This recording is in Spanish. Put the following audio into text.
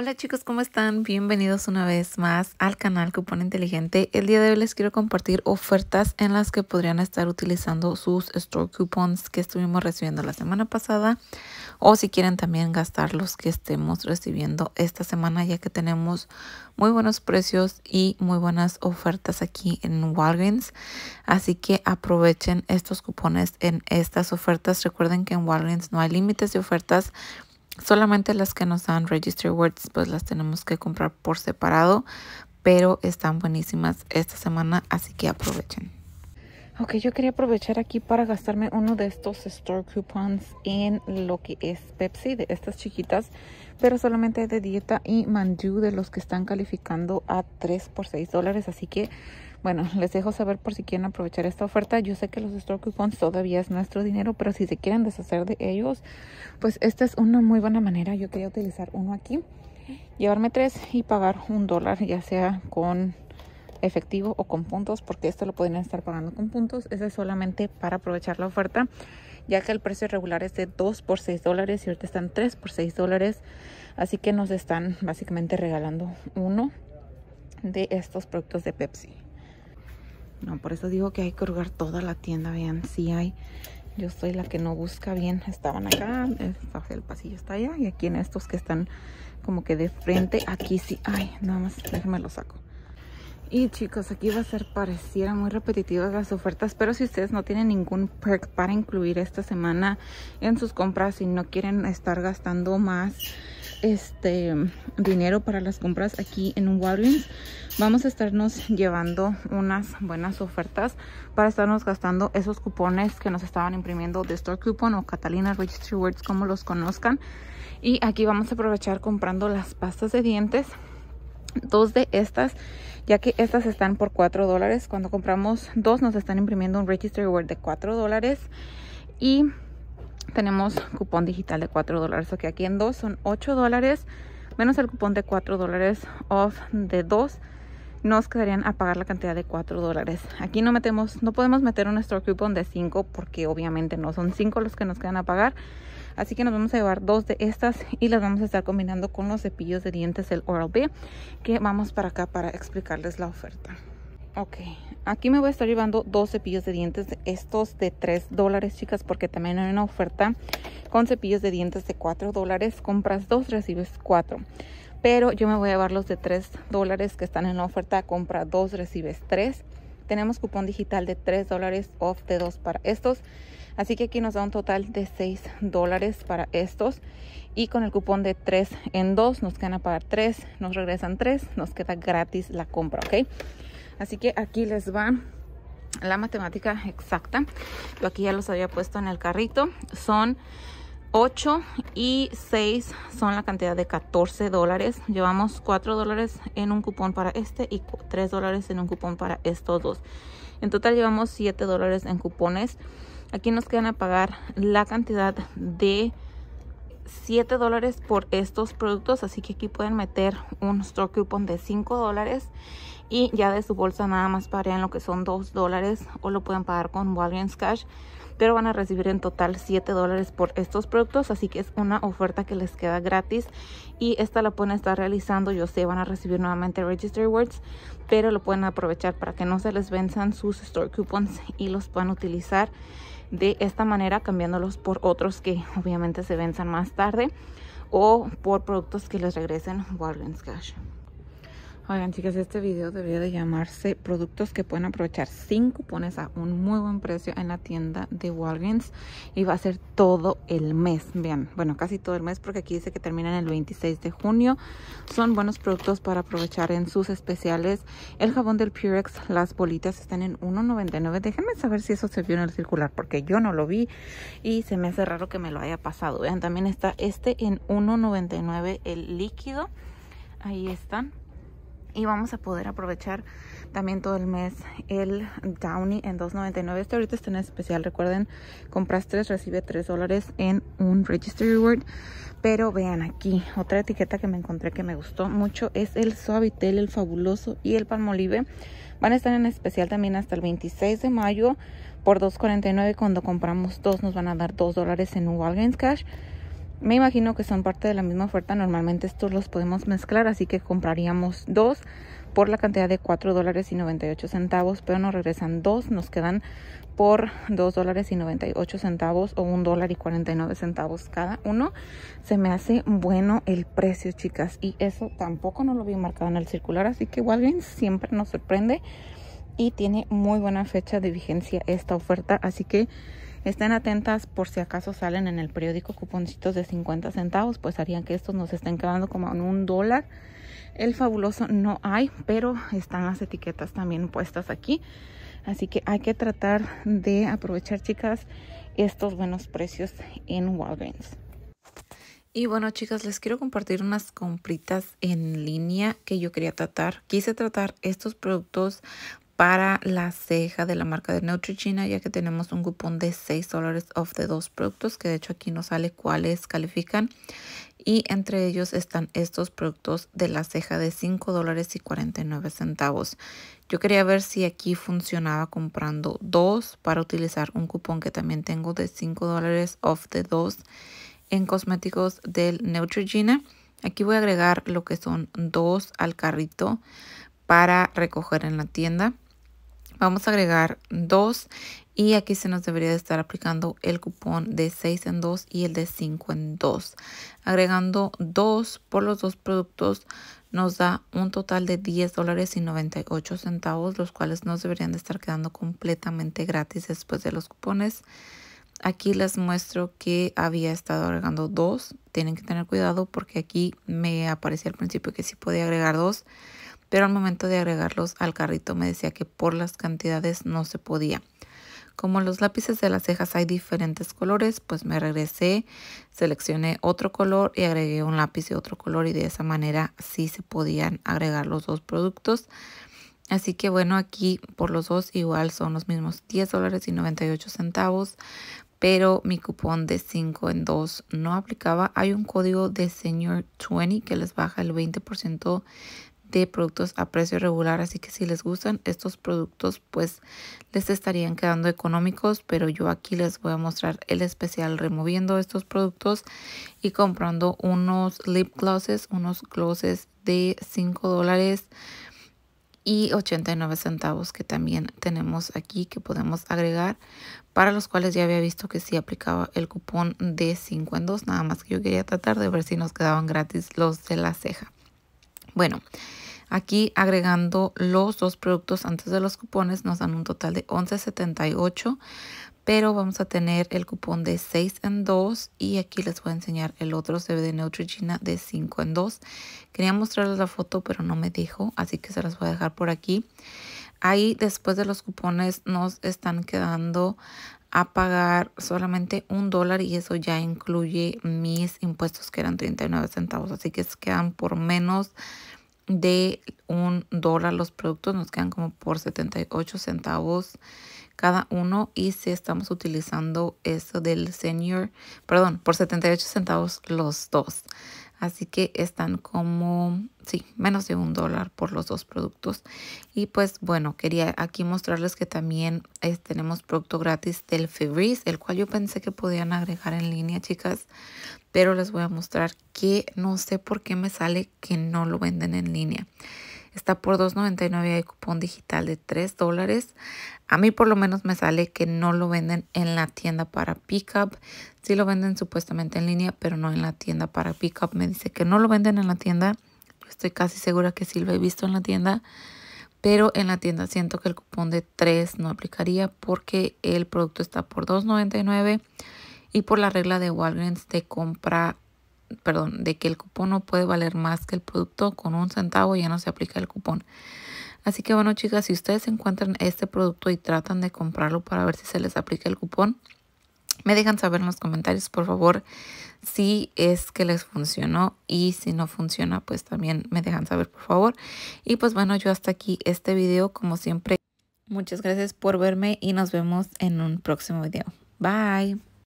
Hola chicos, ¿cómo están? Bienvenidos una vez más al canal Cupón Inteligente. El día de hoy les quiero compartir ofertas en las que podrían estar utilizando sus store coupons que estuvimos recibiendo la semana pasada o si quieren también gastar los que estemos recibiendo esta semana ya que tenemos muy buenos precios y muy buenas ofertas aquí en Walgreens. Así que aprovechen estos cupones en estas ofertas. Recuerden que en Walgreens no hay límites de ofertas Solamente las que nos dan Registry Words, pues las tenemos que comprar por separado, pero están buenísimas esta semana, así que aprovechen. Ok, yo quería aprovechar aquí para gastarme uno de estos store coupons en lo que es Pepsi, de estas chiquitas, pero solamente de dieta y Manju de los que están calificando a 3 por 6 dólares, así que bueno, les dejo saber por si quieren aprovechar esta oferta. Yo sé que los store coupons todavía es nuestro dinero, pero si se quieren deshacer de ellos, pues esta es una muy buena manera. Yo quería utilizar uno aquí, llevarme tres y pagar un dólar, ya sea con efectivo o con puntos, porque esto lo pueden estar pagando con puntos. Ese es solamente para aprovechar la oferta, ya que el precio regular es de 2 por 6 dólares y ahorita están tres por seis dólares. Así que nos están básicamente regalando uno de estos productos de Pepsi. No, por eso digo que hay que hurgar toda la tienda, vean, si sí hay. Yo soy la que no busca bien. Estaban acá, el pasillo está allá y aquí en estos que están como que de frente, aquí sí hay. Nada más, déjenme lo saco. Y chicos, aquí va a ser pareciera muy repetitivas las ofertas, pero si ustedes no tienen ningún perk para incluir esta semana en sus compras y no quieren estar gastando más este dinero para las compras aquí en un Walgreens vamos a estarnos llevando unas buenas ofertas para estarnos gastando esos cupones que nos estaban imprimiendo de Store Coupon o Catalina Registry Words como los conozcan y aquí vamos a aprovechar comprando las pastas de dientes dos de estas ya que estas están por 4 dólares cuando compramos dos nos están imprimiendo un Registry Word de 4 dólares y tenemos cupón digital de 4 dólares. que aquí en dos son 8 dólares menos el cupón de 4 dólares off de 2 nos quedarían a pagar la cantidad de 4 dólares. Aquí no metemos, no podemos meter nuestro cupón de 5 porque obviamente no son 5 los que nos quedan a pagar. Así que nos vamos a llevar dos de estas y las vamos a estar combinando con los cepillos de dientes del Oral-B que vamos para acá para explicarles la oferta. Ok, aquí me voy a estar llevando dos cepillos de dientes, estos de 3 dólares, chicas, porque también hay una oferta con cepillos de dientes de 4 dólares. Compras dos, recibes 4 Pero yo me voy a llevar los de 3 dólares que están en la oferta. Compra dos, recibes 3 Tenemos cupón digital de 3 dólares off de 2 para estos. Así que aquí nos da un total de 6 dólares para estos. Y con el cupón de 3 en 2 nos quedan a pagar 3, nos regresan 3, nos queda gratis la compra, ¿ok? Así que aquí les va la matemática exacta. Yo aquí ya los había puesto en el carrito. Son 8 y 6 son la cantidad de 14 dólares. Llevamos 4 dólares en un cupón para este y 3 dólares en un cupón para estos dos. En total llevamos 7 dólares en cupones. Aquí nos quedan a pagar la cantidad de 7 dólares por estos productos. Así que aquí pueden meter un store cupón de 5 dólares y ya de su bolsa nada más pagarán lo que son 2 dólares o lo pueden pagar con Walgreens Cash pero van a recibir en total 7 dólares por estos productos así que es una oferta que les queda gratis y esta la pueden estar realizando yo sé van a recibir nuevamente register rewards pero lo pueden aprovechar para que no se les venzan sus store coupons y los puedan utilizar de esta manera cambiándolos por otros que obviamente se venzan más tarde o por productos que les regresen Walgreens Cash. Oigan, chicas, este video debería de llamarse productos que pueden aprovechar sin cupones a un muy buen precio en la tienda de Walgreens y va a ser todo el mes. Vean, bueno, casi todo el mes porque aquí dice que terminan el 26 de junio. Son buenos productos para aprovechar en sus especiales. El jabón del Purex, las bolitas están en 1.99. Déjenme saber si eso se vio en el circular porque yo no lo vi y se me hace raro que me lo haya pasado. Vean, también está este en 1.99 el líquido. Ahí están y vamos a poder aprovechar también todo el mes el Downy en 2.99. Este ahorita está en especial. Recuerden, compras 3, recibe 3 dólares en un Registry Reward. Pero vean aquí, otra etiqueta que me encontré que me gustó mucho es el Suavitel, el Fabuloso y el Palmolive. Van a estar en especial también hasta el 26 de mayo por 2.49. Cuando compramos dos nos van a dar 2 dólares en Walgreens Cash. Me imagino que son parte de la misma oferta. Normalmente estos los podemos mezclar, así que compraríamos dos por la cantidad de $4.98. dólares y centavos, pero nos regresan dos, nos quedan por $2.98 dólares y centavos o $1.49 dólar y centavos cada uno. Se me hace bueno el precio, chicas, y eso tampoco no lo vi marcado en el circular, así que Walgreens siempre nos sorprende y tiene muy buena fecha de vigencia esta oferta, así que Estén atentas por si acaso salen en el periódico cuponcitos de 50 centavos, pues harían que estos nos estén quedando como en un dólar. El fabuloso no hay, pero están las etiquetas también puestas aquí. Así que hay que tratar de aprovechar, chicas, estos buenos precios en Walgreens. Y bueno, chicas, les quiero compartir unas compritas en línea que yo quería tratar. Quise tratar estos productos para la ceja de la marca de Neutrogena ya que tenemos un cupón de 6 dólares off de dos productos que de hecho aquí no sale cuáles califican y entre ellos están estos productos de la ceja de 5 dólares y 49 centavos. Yo quería ver si aquí funcionaba comprando dos para utilizar un cupón que también tengo de 5 dólares off de dos en cosméticos del Neutrogena. Aquí voy a agregar lo que son dos al carrito para recoger en la tienda. Vamos a agregar dos y aquí se nos debería de estar aplicando el cupón de 6 en 2 y el de 5 en 2. Agregando dos por los dos productos nos da un total de 10 dólares y 98 centavos, los cuales nos deberían de estar quedando completamente gratis después de los cupones. Aquí les muestro que había estado agregando dos Tienen que tener cuidado porque aquí me aparecía al principio que sí podía agregar dos pero al momento de agregarlos al carrito me decía que por las cantidades no se podía. Como los lápices de las cejas hay diferentes colores, pues me regresé, seleccioné otro color y agregué un lápiz de otro color y de esa manera sí se podían agregar los dos productos. Así que bueno, aquí por los dos igual son los mismos 10 dólares y 98 centavos, pero mi cupón de 5 en 2 no aplicaba. Hay un código de Senior 20 que les baja el 20% de productos a precio regular. Así que si les gustan estos productos, pues les estarían quedando económicos. Pero yo aquí les voy a mostrar el especial removiendo estos productos y comprando unos lip glosses, unos glosses de 5 dólares y 89 centavos que también tenemos aquí que podemos agregar para los cuales ya había visto que si aplicaba el cupón de 5 en 2 nada más que yo quería tratar de ver si nos quedaban gratis los de la ceja bueno, aquí agregando los dos productos antes de los cupones nos dan un total de 11.78, pero vamos a tener el cupón de 6 en 2 y aquí les voy a enseñar el otro CBD Neutrogena de 5 en 2. Quería mostrarles la foto, pero no me dijo, así que se las voy a dejar por aquí. Ahí después de los cupones nos están quedando a pagar solamente un dólar y eso ya incluye mis impuestos que eran 39 centavos. Así que se quedan por menos de un dólar los productos, nos quedan como por 78 centavos cada uno y si estamos utilizando eso del senior, perdón, por 78 centavos los dos. Así que están como, sí, menos de un dólar por los dos productos. Y pues bueno, quería aquí mostrarles que también eh, tenemos producto gratis del Febreze. el cual yo pensé que podían agregar en línea, chicas. Pero les voy a mostrar que no sé por qué me sale que no lo venden en línea. Está por 2.99 y hay cupón digital de 3 dólares. A mí por lo menos me sale que no lo venden en la tienda para pickup. Sí lo venden supuestamente en línea, pero no en la tienda para pickup. Me dice que no lo venden en la tienda. estoy casi segura que sí lo he visto en la tienda. Pero en la tienda siento que el cupón de 3 no aplicaría porque el producto está por $2.99 y por la regla de Walgreens te compra perdón, de que el cupón no puede valer más que el producto, con un centavo ya no se aplica el cupón. Así que bueno chicas, si ustedes encuentran este producto y tratan de comprarlo para ver si se les aplica el cupón, me dejan saber en los comentarios por favor si es que les funcionó y si no funciona pues también me dejan saber por favor. Y pues bueno, yo hasta aquí este video como siempre. Muchas gracias por verme y nos vemos en un próximo video. Bye.